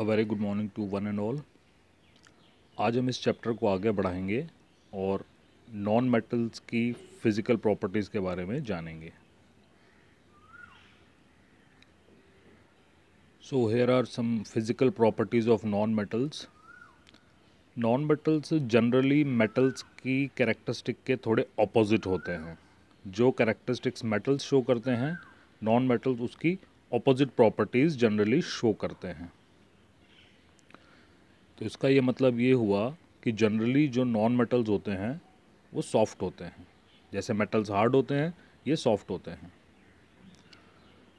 A very good morning to one and all आज हम इस चैप्टर को आगे बढ़ाएंगे और नॉन मेटल्स की फिज़िकल प्रॉपर्टीज़ के बारे में जानेंगे so here are some physical properties of non metals non metals generally metals की कैरेक्टरिस्टिक के थोड़े अपोज़िट होते हैं जो कैरेक्टरिस्टिक्स मेटल्स शो करते हैं नॉन मेटल्स उसकी अपोजिट प्रॉपर्टीज़ जनरली शो करते हैं तो इसका ये मतलब ये हुआ कि जनरली जो नॉन मेटल्स होते हैं वो सॉफ्ट होते हैं जैसे मेटल्स हार्ड होते हैं ये सॉफ्ट होते हैं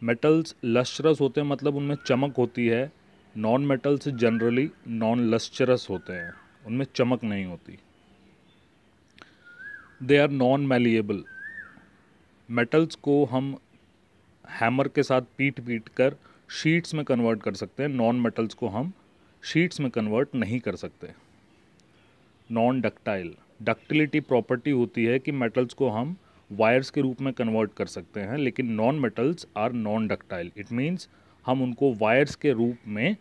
मेटल्स लस्चरस होते हैं मतलब उनमें चमक होती है non metals generally non lustrous होते हैं उनमें चमक नहीं होती they are non malleable metals को हम हैमर के साथ पीट पीट कर शीट्स में कन्वर्ट कर सकते हैं नॉन मेटल्स को हम शीट्स में कन्वर्ट नहीं कर सकते नॉन डक्टाइल डक्टिलिटी प्रॉपर्टी होती है कि मेटल्स को हम वायर्स के रूप में कन्वर्ट कर सकते हैं लेकिन non metals are non ductile it means हम उनको वायर्स के रूप में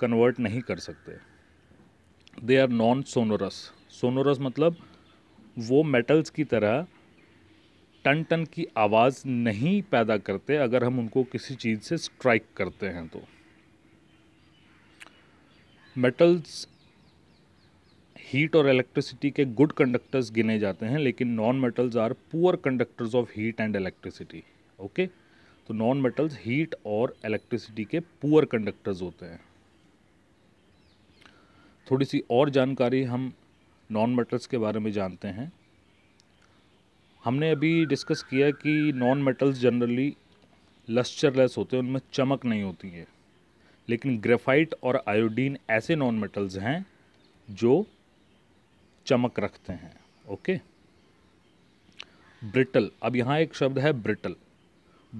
कन्वर्ट नहीं कर सकते they are non sonorous sonorous मतलब वो मेटल्स की तरह टन टन की आवाज़ नहीं पैदा करते अगर हम उनको किसी चीज़ से स्ट्राइक करते हैं तो मेटल्स हीट और इलेक्ट्रिसिटी के गुड कंडक्टर्स गिने जाते हैं लेकिन non metals are poor conductors of heat and electricity okay तो नॉन मेटल्स हीट और इलेक्ट्रिसिटी के पुअर कंडक्टर्स होते हैं थोड़ी सी और जानकारी हम नॉन मेटल्स के बारे में जानते हैं हमने अभी डिस्कस किया कि नॉन मेटल्स जनरली लस्चरलेस होते हैं उनमें चमक नहीं होती है लेकिन ग्रेफाइट और आयोडीन ऐसे नॉन मेटल्स हैं जो चमक रखते हैं ओके ब्रिटल अब यहाँ एक शब्द है ब्रिटल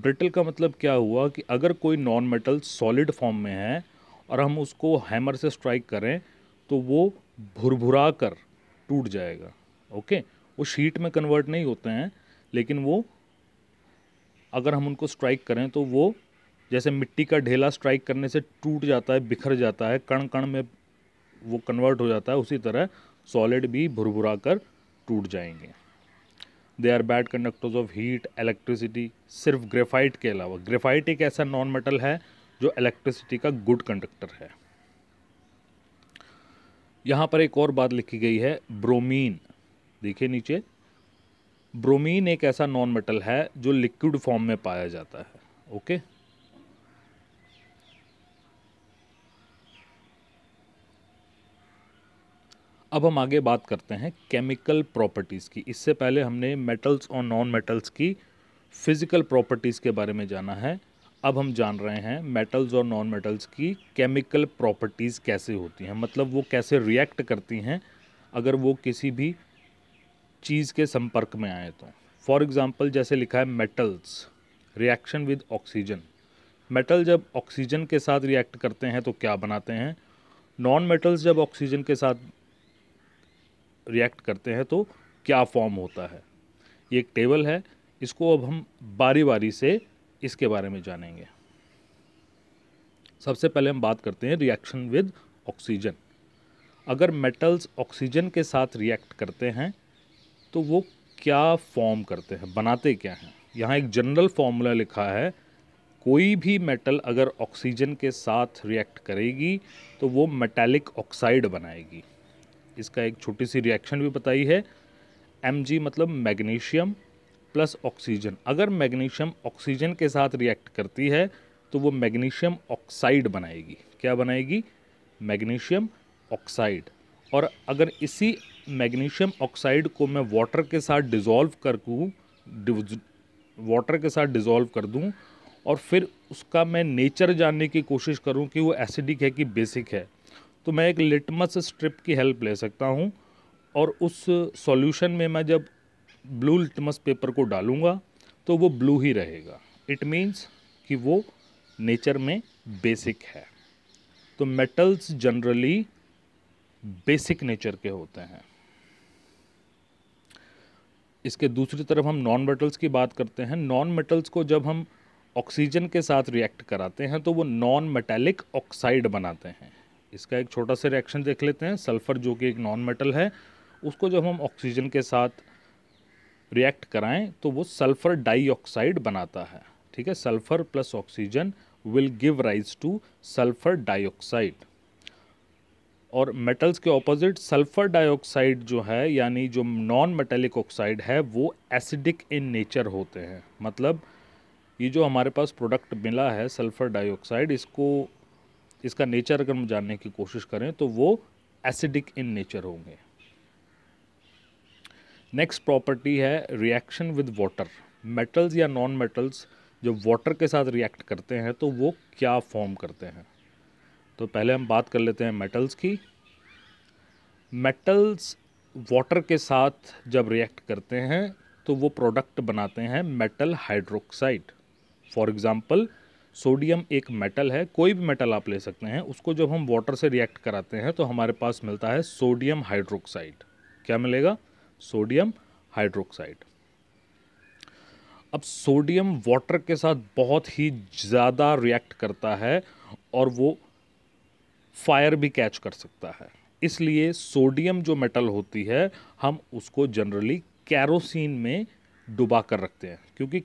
ब्रिटल का मतलब क्या हुआ कि अगर कोई नॉन मेटल सॉलिड फॉर्म में है और हम उसको हैमर से स्ट्राइक करें तो वो भुरभुरा कर टूट जाएगा ओके वो शीट में कन्वर्ट नहीं होते हैं लेकिन वो अगर हम उनको स्ट्राइक करें तो वो जैसे मिट्टी का ढेला स्ट्राइक करने से टूट जाता है बिखर जाता है कण कण में वो कन्वर्ट हो जाता है उसी तरह सॉलिड भी भुरभुरा कर टूट जाएंगे they are bad conductors of heat electricity सिर्फ ग्रेफाइट के अलावा ग्रेफाइट एक ऐसा नॉन मेटल है जो इलेक्ट्रिसिटी का गुड कंडक्टर है यहाँ पर एक और बात लिखी गई है ब्रोमीन देखिए नीचे ब्रोमीन एक ऐसा नॉन मेटल है जो लिक्विड फॉर्म में पाया जाता है ओके okay? अब हम आगे बात करते हैं केमिकल प्रॉपर्टीज़ की इससे पहले हमने मेटल्स और नॉन मेटल्स की फ़िज़िकल प्रॉपर्टीज़ के बारे में जाना है अब हम जान रहे हैं मेटल्स और नॉन मेटल्स की केमिकल प्रॉपर्टीज़ कैसे होती हैं मतलब वो कैसे रिएक्ट करती हैं अगर वो किसी भी चीज़ के संपर्क में आए तो फॉर एग्ज़ाम्पल जैसे लिखा है metals reaction with oxygen metal जब ऑक्सीजन के साथ रिएक्ट करते हैं तो क्या बनाते हैं नॉन मेटल्स जब ऑक्सीजन के साथ रिएक्ट करते हैं तो क्या फॉर्म होता है ये एक टेबल है इसको अब हम बारी बारी से इसके बारे में जानेंगे सबसे पहले हम बात करते हैं रिएक्शन विद ऑक्सीजन अगर मेटल्स ऑक्सीजन के साथ रिएक्ट करते हैं तो वो क्या फॉर्म करते हैं बनाते क्या हैं यहाँ एक जनरल फॉर्मूला लिखा है कोई भी मेटल अगर ऑक्सीजन के साथ रिएक्ट करेगी तो वो मेटालिक ऑक्साइड बनाएगी इसका एक छोटी सी रिएक्शन भी बताई है एम मतलब मैग्नीशियम प्लस ऑक्सीजन अगर मैग्नीशियम ऑक्सीजन के साथ रिएक्ट करती है तो वो मैग्नीशियम ऑक्साइड बनाएगी क्या बनाएगी मैग्नीशियम ऑक्साइड और अगर इसी मैग्नीशियम ऑक्साइड को मैं वाटर के साथ डिज़ोल्व कर दूँ वाटर के साथ डिज़ोल्व कर दूँ और फिर उसका मैं नेचर जानने की कोशिश करूँ कि वो एसिडिक है कि बेसिक है तो मैं एक लिटमस स्ट्रिप की हेल्प ले सकता हूँ और उस सॉल्यूशन में मैं जब ब्लू लिटमस पेपर को डालूँगा तो वो ब्लू ही रहेगा इट मीन्स कि वो नेचर में बेसिक है तो मेटल्स जनरली बेसिक नेचर के होते हैं इसके दूसरी तरफ हम नॉन मेटल्स की बात करते हैं नॉन मेटल्स को जब हम ऑक्सीजन के साथ रिएक्ट कराते हैं तो वो नॉन मेटेलिक ऑक्साइड बनाते हैं इसका एक छोटा सा रिएक्शन देख लेते हैं सल्फ़र जो कि एक नॉन मेटल है उसको जब हम ऑक्सीजन के साथ रिएक्ट कराएं तो वो सल्फ़र डाइऑक्साइड बनाता है ठीक है sulphur plus oxygen will give rise to sulphur dioxide और मेटल्स के ऑपोजिट सल्फ़र डाइऑक्साइड जो है यानी जो नॉन मेटेलिक ऑक्साइड है वो एसिडिक इन नेचर होते हैं मतलब ये जो हमारे पास प्रोडक्ट मिला है सल्फ़र डाइऑक्साइड इसको इसका नेचर अगर हम जानने की कोशिश करें तो वो एसिडिक इन नेचर होंगे नेक्स्ट प्रॉपर्टी है रिएक्शन विद वाटर मेटल्स या नॉन मेटल्स जो वाटर के साथ रिएक्ट करते हैं तो वो क्या फॉर्म करते हैं तो पहले हम बात कर लेते हैं मेटल्स की मेटल्स वाटर के साथ जब रिएक्ट करते हैं तो वो प्रोडक्ट बनाते हैं metal hydroxide for example sodium एक मेटल है कोई भी मेटल आप ले सकते हैं उसको जब हम वाटर से रिएक्ट कराते हैं तो हमारे पास मिलता है सोडियम हाइड्रोक्साइड क्या मिलेगा सोडियम हाइड्रोक्साइड अब सोडियम वाटर के साथ बहुत ही ज़्यादा रिएक्ट करता है और वो फायर भी कैच कर सकता है इसलिए सोडियम जो मेटल होती है हम उसको जनरली कैरोसिन में डुबा कर रखते हैं क्योंकि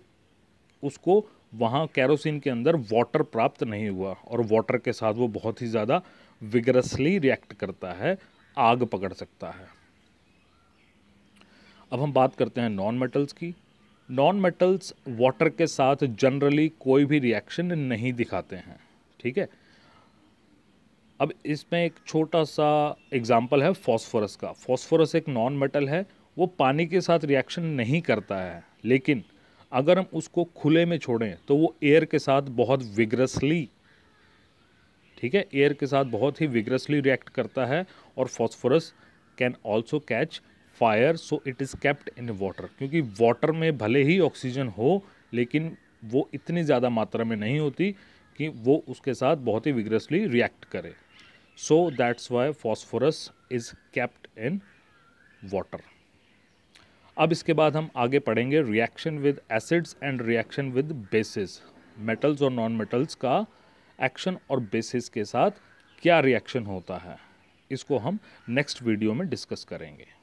उसको वहाँ कैरोसिन के अंदर वाटर प्राप्त नहीं हुआ और वाटर के साथ वो बहुत ही ज़्यादा विगरसली रिएक्ट करता है आग पकड़ सकता है अब हम बात करते हैं नॉन मेटल्स की नॉन मेटल्स वाटर के साथ जनरली कोई भी रिएक्शन नहीं दिखाते हैं ठीक है अब इसमें एक छोटा सा एग्जाम्पल है फॉस्फोरस का फॉस्फोरस एक नॉन मेटल है वो पानी के साथ रिएक्शन नहीं करता है लेकिन अगर हम उसको खुले में छोड़ें तो वो एयर के साथ बहुत विग्रसली ठीक है एयर के साथ बहुत ही विग्रसली रिएक्ट करता है और phosphorus can also catch fire so it is kept in water क्योंकि वाटर में भले ही ऑक्सीजन हो लेकिन वो इतनी ज़्यादा मात्रा में नहीं होती कि वो उसके साथ बहुत ही विग्रसली रिएक्ट करे so that's why phosphorus is kept in water अब इसके बाद हम आगे पढ़ेंगे reaction with acids and reaction with bases metals और नॉन मेटल्स का एक्शन और बेसिस के साथ क्या रिएक्शन होता है इसको हम नेक्स्ट वीडियो में डिस्कस करेंगे